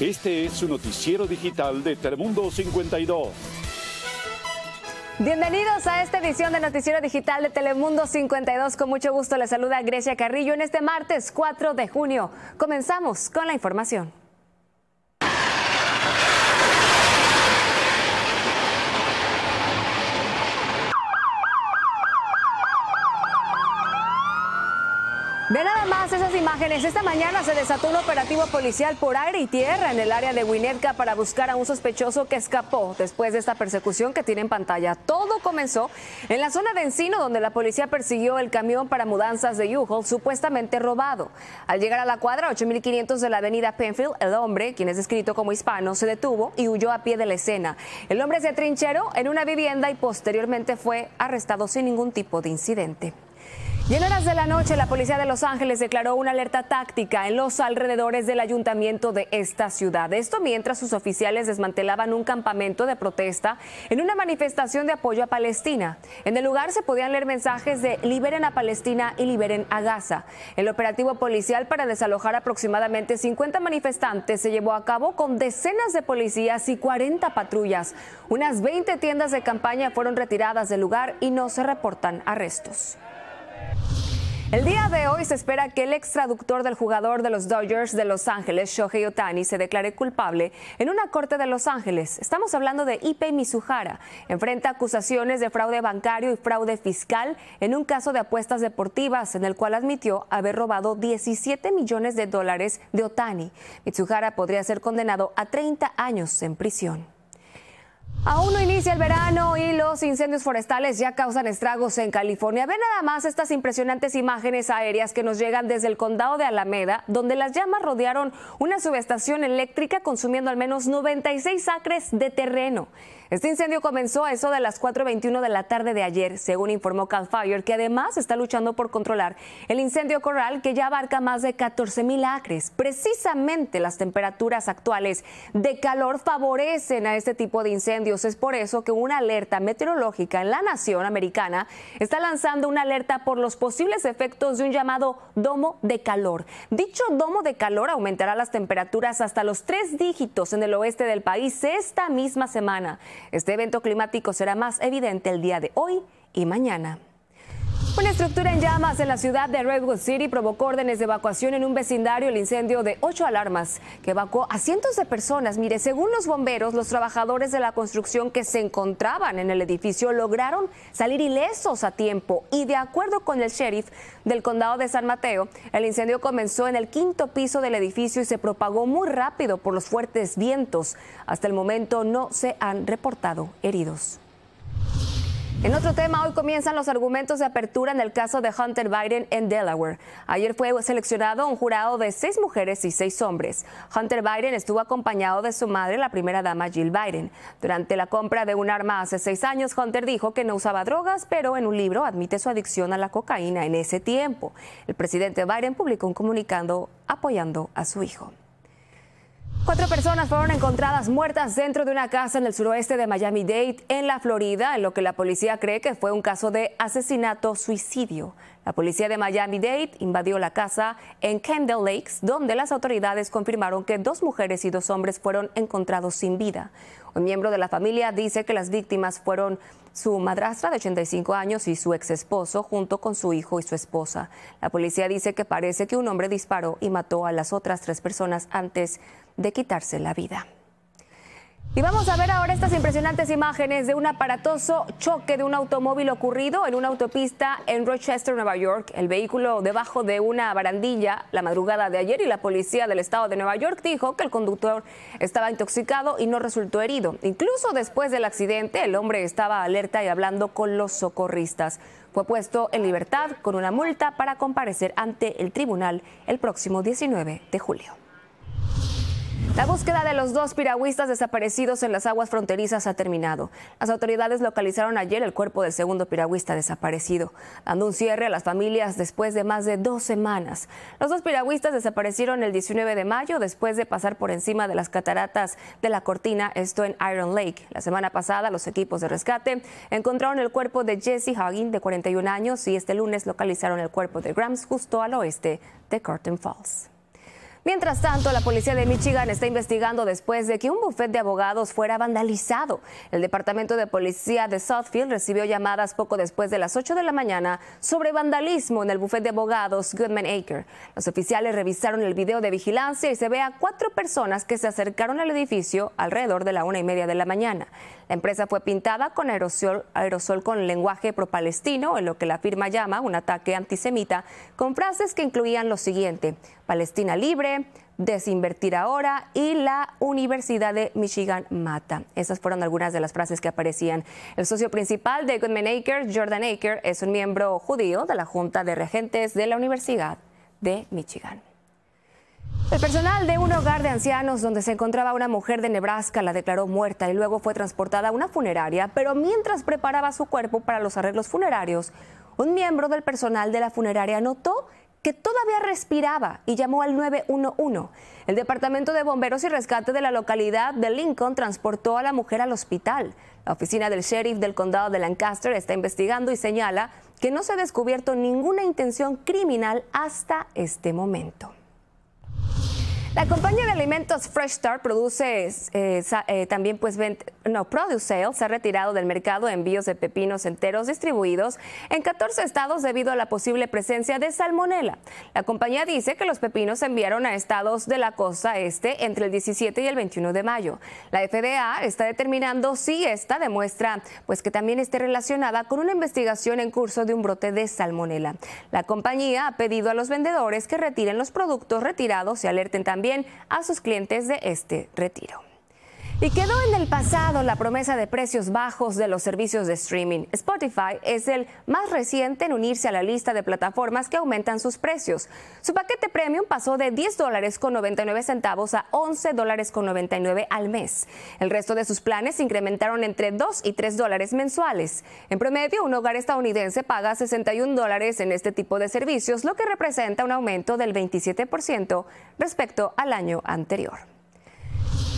Este es su noticiero digital de Telemundo 52. Bienvenidos a esta edición de Noticiero Digital de Telemundo 52. Con mucho gusto les saluda Grecia Carrillo en este martes 4 de junio. Comenzamos con la información. Esta mañana se desató un operativo policial por aire y tierra en el área de Winnetka para buscar a un sospechoso que escapó después de esta persecución que tiene en pantalla. Todo comenzó en la zona de Encino, donde la policía persiguió el camión para mudanzas de U-Haul supuestamente robado. Al llegar a la cuadra 8500 de la avenida Penfield, el hombre, quien es descrito como hispano, se detuvo y huyó a pie de la escena. El hombre se trincheró en una vivienda y posteriormente fue arrestado sin ningún tipo de incidente. Y en horas de la noche, la policía de Los Ángeles declaró una alerta táctica en los alrededores del ayuntamiento de esta ciudad. Esto mientras sus oficiales desmantelaban un campamento de protesta en una manifestación de apoyo a Palestina. En el lugar se podían leer mensajes de liberen a Palestina y liberen a Gaza. El operativo policial para desalojar aproximadamente 50 manifestantes se llevó a cabo con decenas de policías y 40 patrullas. Unas 20 tiendas de campaña fueron retiradas del lugar y no se reportan arrestos. El día de hoy se espera que el ex traductor del jugador de los Dodgers de Los Ángeles, Shohei Otani, se declare culpable en una corte de Los Ángeles. Estamos hablando de Ipe Mizuhara. Enfrenta acusaciones de fraude bancario y fraude fiscal en un caso de apuestas deportivas en el cual admitió haber robado 17 millones de dólares de Otani. Mitsuhara podría ser condenado a 30 años en prisión. Aún no inicia el verano y los incendios forestales ya causan estragos en California. Ve nada más estas impresionantes imágenes aéreas que nos llegan desde el condado de Alameda, donde las llamas rodearon una subestación eléctrica consumiendo al menos 96 acres de terreno. Este incendio comenzó a eso de las 4.21 de la tarde de ayer, según informó Cal Fire, que además está luchando por controlar el incendio corral que ya abarca más de 14.000 acres. Precisamente las temperaturas actuales de calor favorecen a este tipo de incendios. Es por eso que una alerta meteorológica en la nación americana está lanzando una alerta por los posibles efectos de un llamado domo de calor. Dicho domo de calor aumentará las temperaturas hasta los tres dígitos en el oeste del país esta misma semana. Este evento climático será más evidente el día de hoy y mañana. Una estructura en llamas en la ciudad de Redwood City provocó órdenes de evacuación en un vecindario el incendio de ocho alarmas que evacuó a cientos de personas. Mire, según los bomberos, los trabajadores de la construcción que se encontraban en el edificio lograron salir ilesos a tiempo y de acuerdo con el sheriff del condado de San Mateo, el incendio comenzó en el quinto piso del edificio y se propagó muy rápido por los fuertes vientos. Hasta el momento no se han reportado heridos. En otro tema, hoy comienzan los argumentos de apertura en el caso de Hunter Biden en Delaware. Ayer fue seleccionado un jurado de seis mujeres y seis hombres. Hunter Biden estuvo acompañado de su madre, la primera dama Jill Biden. Durante la compra de un arma hace seis años, Hunter dijo que no usaba drogas, pero en un libro admite su adicción a la cocaína en ese tiempo. El presidente Biden publicó un comunicado apoyando a su hijo. Cuatro personas fueron encontradas muertas dentro de una casa en el suroeste de Miami-Dade, en la Florida, en lo que la policía cree que fue un caso de asesinato-suicidio. La policía de Miami-Dade invadió la casa en Kendall Lakes, donde las autoridades confirmaron que dos mujeres y dos hombres fueron encontrados sin vida. Un miembro de la familia dice que las víctimas fueron su madrastra de 85 años y su ex esposo, junto con su hijo y su esposa. La policía dice que parece que un hombre disparó y mató a las otras tres personas antes de quitarse la vida. Y vamos a ver ahora estas impresionantes imágenes de un aparatoso choque de un automóvil ocurrido en una autopista en Rochester, Nueva York. El vehículo debajo de una barandilla la madrugada de ayer y la policía del estado de Nueva York dijo que el conductor estaba intoxicado y no resultó herido. Incluso después del accidente, el hombre estaba alerta y hablando con los socorristas. Fue puesto en libertad con una multa para comparecer ante el tribunal el próximo 19 de julio. La búsqueda de los dos piragüistas desaparecidos en las aguas fronterizas ha terminado. Las autoridades localizaron ayer el cuerpo del segundo piragüista desaparecido, dando un cierre a las familias después de más de dos semanas. Los dos piragüistas desaparecieron el 19 de mayo después de pasar por encima de las cataratas de la Cortina, esto en Iron Lake. La semana pasada, los equipos de rescate encontraron el cuerpo de Jesse Hagen, de 41 años, y este lunes localizaron el cuerpo de Grams justo al oeste de Curtin Falls. Mientras tanto, la policía de Michigan está investigando después de que un bufete de abogados fuera vandalizado. El departamento de policía de Southfield recibió llamadas poco después de las 8 de la mañana sobre vandalismo en el bufete de abogados Goodman Acre. Los oficiales revisaron el video de vigilancia y se ve a cuatro personas que se acercaron al edificio alrededor de la una y media de la mañana. La empresa fue pintada con aerosol, aerosol con lenguaje pro-palestino, en lo que la firma llama un ataque antisemita, con frases que incluían lo siguiente: Palestina libre Desinvertir Ahora y la Universidad de Michigan Mata. Esas fueron algunas de las frases que aparecían. El socio principal de Goodman Acres, Jordan Aker, es un miembro judío de la Junta de Regentes de la Universidad de Michigan. El personal de un hogar de ancianos donde se encontraba una mujer de Nebraska la declaró muerta y luego fue transportada a una funeraria, pero mientras preparaba su cuerpo para los arreglos funerarios, un miembro del personal de la funeraria notó que todavía respiraba y llamó al 911. El Departamento de Bomberos y Rescate de la localidad de Lincoln transportó a la mujer al hospital. La oficina del sheriff del condado de Lancaster está investigando y señala que no se ha descubierto ninguna intención criminal hasta este momento. La compañía de alimentos Fresh Start produce eh, eh, también pues no Produce Sales ha retirado del mercado envíos de pepinos enteros distribuidos en 14 estados debido a la posible presencia de salmonela. La compañía dice que los pepinos se enviaron a estados de la costa este entre el 17 y el 21 de mayo. La FDA está determinando si esta demuestra pues que también esté relacionada con una investigación en curso de un brote de salmonela. La compañía ha pedido a los vendedores que retiren los productos retirados y alerten también también a sus clientes de este retiro. Y quedó en el pasado la promesa de precios bajos de los servicios de streaming. Spotify es el más reciente en unirse a la lista de plataformas que aumentan sus precios. Su paquete premium pasó de 10 dólares con 99 centavos a 11 dólares con 99 al mes. El resto de sus planes incrementaron entre 2 y 3 dólares mensuales. En promedio, un hogar estadounidense paga 61 dólares en este tipo de servicios, lo que representa un aumento del 27% respecto al año anterior.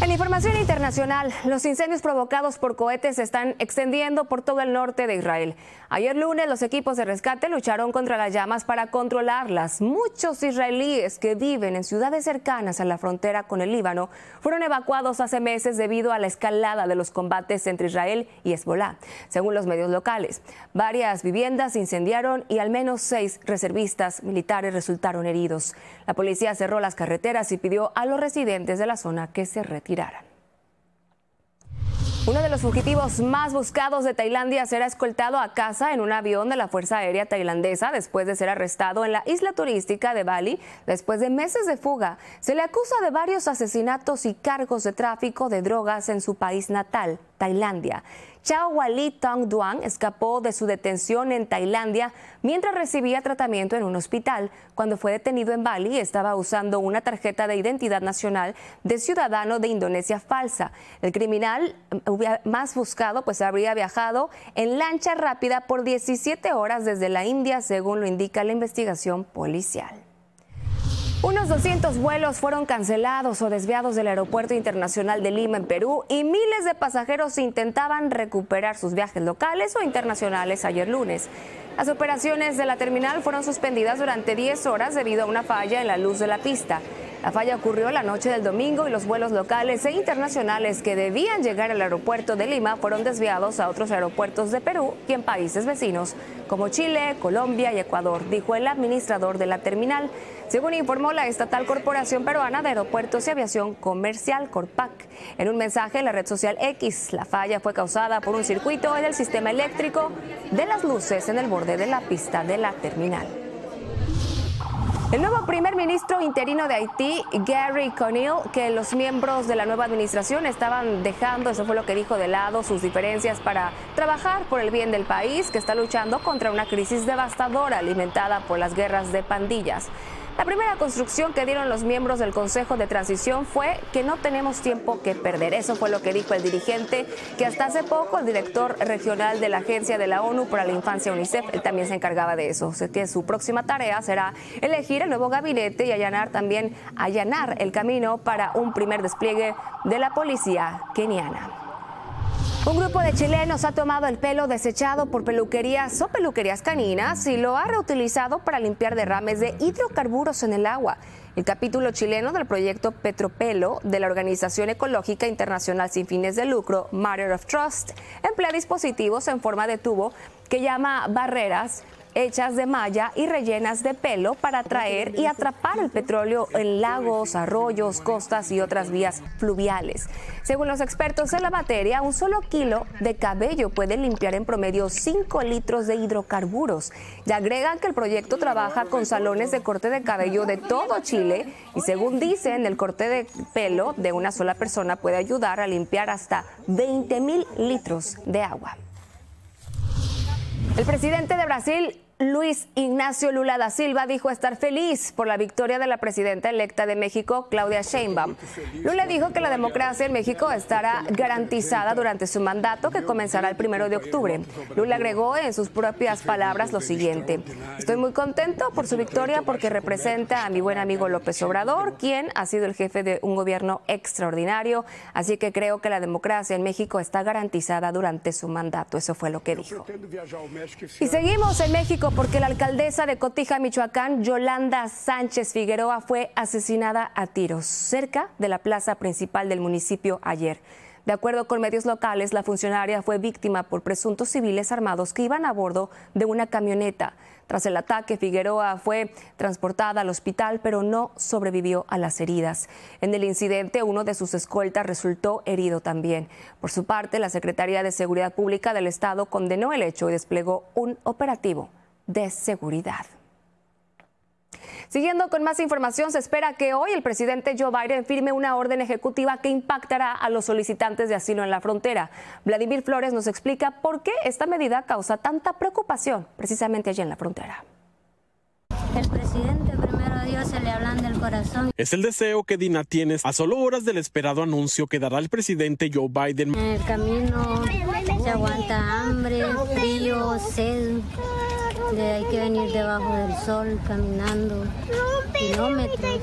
En información internacional, los incendios provocados por cohetes se están extendiendo por todo el norte de Israel. Ayer lunes, los equipos de rescate lucharon contra las llamas para controlarlas. Muchos israelíes que viven en ciudades cercanas a la frontera con el Líbano fueron evacuados hace meses debido a la escalada de los combates entre Israel y Hezbollah, según los medios locales. Varias viviendas se incendiaron y al menos seis reservistas militares resultaron heridos. La policía cerró las carreteras y pidió a los residentes de la zona que se retiren. Uno de los fugitivos más buscados de Tailandia será escoltado a casa en un avión de la Fuerza Aérea Tailandesa después de ser arrestado en la isla turística de Bali después de meses de fuga. Se le acusa de varios asesinatos y cargos de tráfico de drogas en su país natal. Tailandia. Chao Wali Tong Duang escapó de su detención en Tailandia mientras recibía tratamiento en un hospital. Cuando fue detenido en Bali, estaba usando una tarjeta de identidad nacional de ciudadano de Indonesia falsa. El criminal eh, más buscado pues habría viajado en lancha rápida por 17 horas desde la India, según lo indica la investigación policial. Unos 200 vuelos fueron cancelados o desviados del Aeropuerto Internacional de Lima en Perú y miles de pasajeros intentaban recuperar sus viajes locales o internacionales ayer lunes. Las operaciones de la terminal fueron suspendidas durante 10 horas debido a una falla en la luz de la pista. La falla ocurrió la noche del domingo y los vuelos locales e internacionales que debían llegar al aeropuerto de Lima fueron desviados a otros aeropuertos de Perú y en países vecinos, como Chile, Colombia y Ecuador, dijo el administrador de la terminal. Según informó la Estatal Corporación Peruana de Aeropuertos y Aviación Comercial, Corpac, en un mensaje en la red social X, la falla fue causada por un circuito en el sistema eléctrico de las luces en el borde de la pista de la terminal. El nuevo primer ministro interino de Haití, Gary Conil, que los miembros de la nueva administración estaban dejando, eso fue lo que dijo de lado, sus diferencias para trabajar por el bien del país que está luchando contra una crisis devastadora alimentada por las guerras de pandillas. La primera construcción que dieron los miembros del Consejo de Transición fue que no tenemos tiempo que perder. Eso fue lo que dijo el dirigente, que hasta hace poco el director regional de la Agencia de la ONU para la Infancia UNICEF, también se encargaba de eso. que su próxima tarea será elegir el nuevo gabinete y allanar también allanar el camino para un primer despliegue de la policía keniana. Un grupo de chilenos ha tomado el pelo desechado por peluquerías o peluquerías caninas y lo ha reutilizado para limpiar derrames de hidrocarburos en el agua. El capítulo chileno del proyecto Petropelo de la Organización Ecológica Internacional sin fines de lucro, Matter of Trust, emplea dispositivos en forma de tubo que llama barreras hechas de malla y rellenas de pelo para atraer y atrapar el petróleo en lagos, arroyos, costas y otras vías fluviales. Según los expertos en la materia, un solo kilo de cabello puede limpiar en promedio 5 litros de hidrocarburos. Y agregan que el proyecto trabaja con salones de corte de cabello de todo Chile y según dicen, el corte de pelo de una sola persona puede ayudar a limpiar hasta 20 mil litros de agua. El presidente de Brasil, Luis Ignacio Lula da Silva dijo estar feliz por la victoria de la presidenta electa de México, Claudia Sheinbaum. Lula dijo que la democracia en México estará garantizada durante su mandato, que comenzará el primero de octubre. Lula agregó en sus propias palabras lo siguiente: Estoy muy contento por su victoria porque representa a mi buen amigo López Obrador, quien ha sido el jefe de un gobierno extraordinario. Así que creo que la democracia en México está garantizada durante su mandato. Eso fue lo que dijo. Y seguimos en México porque la alcaldesa de Cotija, Michoacán, Yolanda Sánchez Figueroa, fue asesinada a tiros cerca de la plaza principal del municipio ayer. De acuerdo con medios locales, la funcionaria fue víctima por presuntos civiles armados que iban a bordo de una camioneta. Tras el ataque, Figueroa fue transportada al hospital, pero no sobrevivió a las heridas. En el incidente, uno de sus escoltas resultó herido también. Por su parte, la Secretaría de Seguridad Pública del Estado condenó el hecho y desplegó un operativo de seguridad. Siguiendo con más información, se espera que hoy el presidente Joe Biden firme una orden ejecutiva que impactará a los solicitantes de asilo en la frontera. Vladimir Flores nos explica por qué esta medida causa tanta preocupación precisamente allí en la frontera. El presidente primero a Dios se le hablan del corazón. Es el deseo que Dina tiene a solo horas del esperado anuncio que dará el presidente Joe Biden. el camino se aguanta hambre, frío, sed hay que venir debajo del sol caminando.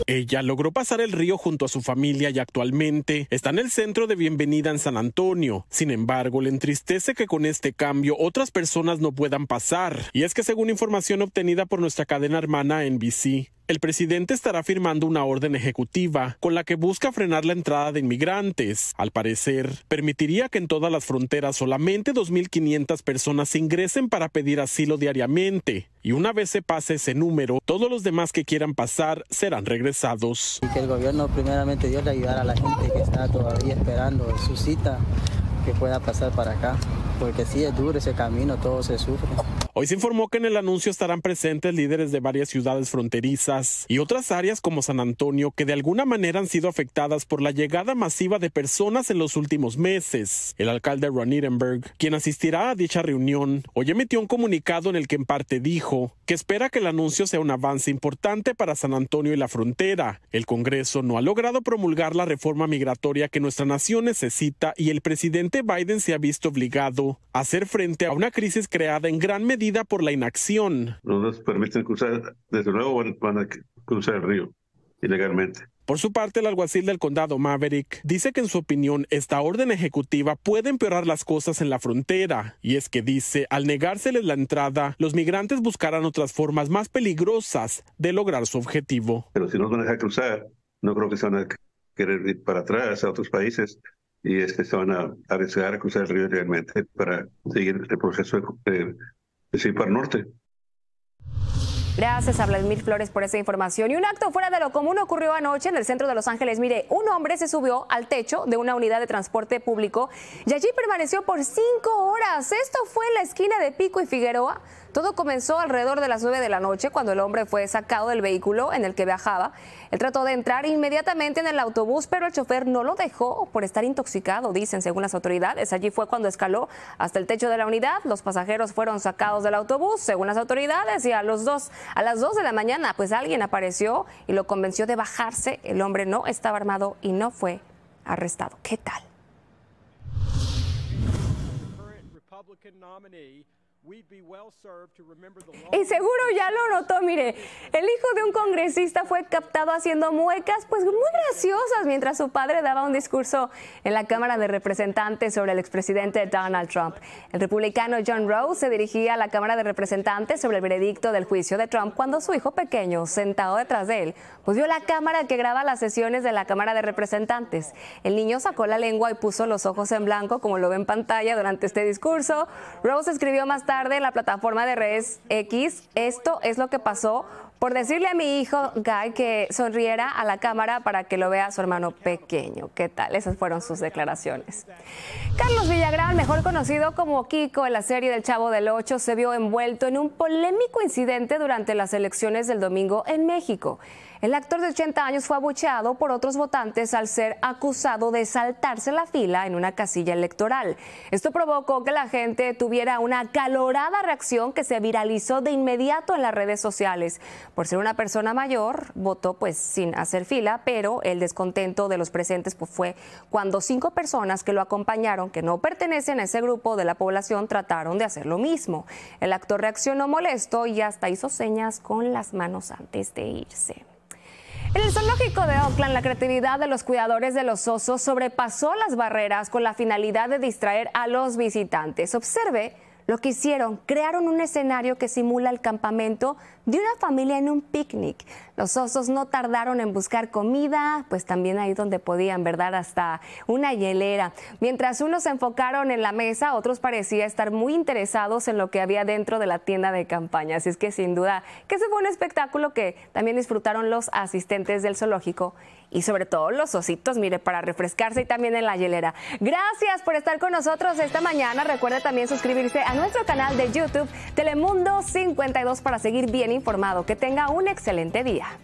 Ella logró pasar el río junto a su familia y actualmente está en el centro de bienvenida en San Antonio. Sin embargo, le entristece que con este cambio otras personas no puedan pasar. Y es que según información obtenida por nuestra cadena hermana NBC, el presidente estará firmando una orden ejecutiva con la que busca frenar la entrada de inmigrantes. Al parecer, permitiría que en todas las fronteras solamente 2.500 personas ingresen para pedir asilo diariamente. Y una vez se pase ese número, todos los demás que quieran pasar serán regresados. Y que el gobierno primeramente Dios le a la gente que está todavía esperando su cita que pueda pasar para acá porque sí es duro ese camino, todo se sufre. Hoy se informó que en el anuncio estarán presentes líderes de varias ciudades fronterizas y otras áreas como San Antonio que de alguna manera han sido afectadas por la llegada masiva de personas en los últimos meses. El alcalde Ron Nirenberg, quien asistirá a dicha reunión, hoy emitió un comunicado en el que en parte dijo que espera que el anuncio sea un avance importante para San Antonio y la frontera. El Congreso no ha logrado promulgar la reforma migratoria que nuestra nación necesita y el presidente Biden se ha visto obligado hacer frente a una crisis creada en gran medida por la inacción. No nos permiten cruzar, desde luego van, a cruzar el río ilegalmente. Por su parte, el alguacil del condado Maverick dice que en su opinión esta orden ejecutiva puede empeorar las cosas en la frontera, y es que dice, al negárseles la entrada, los migrantes buscarán otras formas más peligrosas de lograr su objetivo. Pero si no nos van a cruzar, no creo que se van a querer ir para atrás a otros países y que se van a arriesgar a cruzar el río realmente para seguir este proceso de, para el norte. Gracias a Vladimir Flores por esa información. Y un acto fuera de lo común ocurrió anoche en el centro de Los Ángeles. Mire, un hombre se subió al techo de una unidad de transporte público y allí permaneció por cinco horas. Esto fue en la esquina de Pico y Figueroa. Todo comenzó alrededor de las nueve de la noche cuando el hombre fue sacado del vehículo en el que viajaba. Él trató de entrar inmediatamente en el autobús, pero el chofer no lo dejó por estar intoxicado, dicen según las autoridades. Allí fue cuando escaló hasta el techo de la unidad. Los pasajeros fueron sacados del autobús, según las autoridades, y a los dos a las 2 de la mañana, pues alguien apareció y lo convenció de bajarse. El hombre no estaba armado y no fue arrestado. ¿Qué tal? Y seguro ya lo notó, mire, el hijo de un congresista fue captado haciendo muecas, pues muy graciosas, mientras su padre daba un discurso en la Cámara de Representantes sobre el expresidente Donald Trump. El republicano John Rose se dirigía a la Cámara de Representantes sobre el veredicto del juicio de Trump cuando su hijo pequeño, sentado detrás de él, pues vio la cámara que graba las sesiones de la Cámara de Representantes. El niño sacó la lengua y puso los ojos en blanco, como lo ve en pantalla durante este discurso. Rose escribió más tarde la plataforma de redes X. Esto es lo que pasó por decirle a mi hijo Guy que sonriera a la cámara para que lo vea su hermano pequeño. ¿Qué tal? Esas fueron sus declaraciones. Carlos Villagrán, mejor conocido como Kiko en la serie del Chavo del Ocho, se vio envuelto en un polémico incidente durante las elecciones del domingo en México. El actor de 80 años fue abucheado por otros votantes al ser acusado de saltarse la fila en una casilla electoral. Esto provocó que la gente tuviera una calorada reacción que se viralizó de inmediato en las redes sociales. Por ser una persona mayor, votó pues sin hacer fila, pero el descontento de los presentes pues, fue cuando cinco personas que lo acompañaron, que no pertenecen a ese grupo de la población, trataron de hacer lo mismo. El actor reaccionó molesto y hasta hizo señas con las manos antes de irse. En el zoológico de Oakland, la creatividad de los cuidadores de los osos sobrepasó las barreras con la finalidad de distraer a los visitantes. Observe lo que hicieron, crearon un escenario que simula el campamento de una familia en un picnic. Los osos no tardaron en buscar comida, pues también ahí donde podían, ¿verdad? Hasta una hielera. Mientras unos se enfocaron en la mesa, otros parecían estar muy interesados en lo que había dentro de la tienda de campaña. Así es que sin duda que ese fue un espectáculo que también disfrutaron los asistentes del zoológico y sobre todo los ositos, mire, para refrescarse y también en la hielera. Gracias por estar con nosotros esta mañana. Recuerde también suscribirse a nuestro canal de YouTube Telemundo 52 para seguir bien informado. Que tenga un excelente día.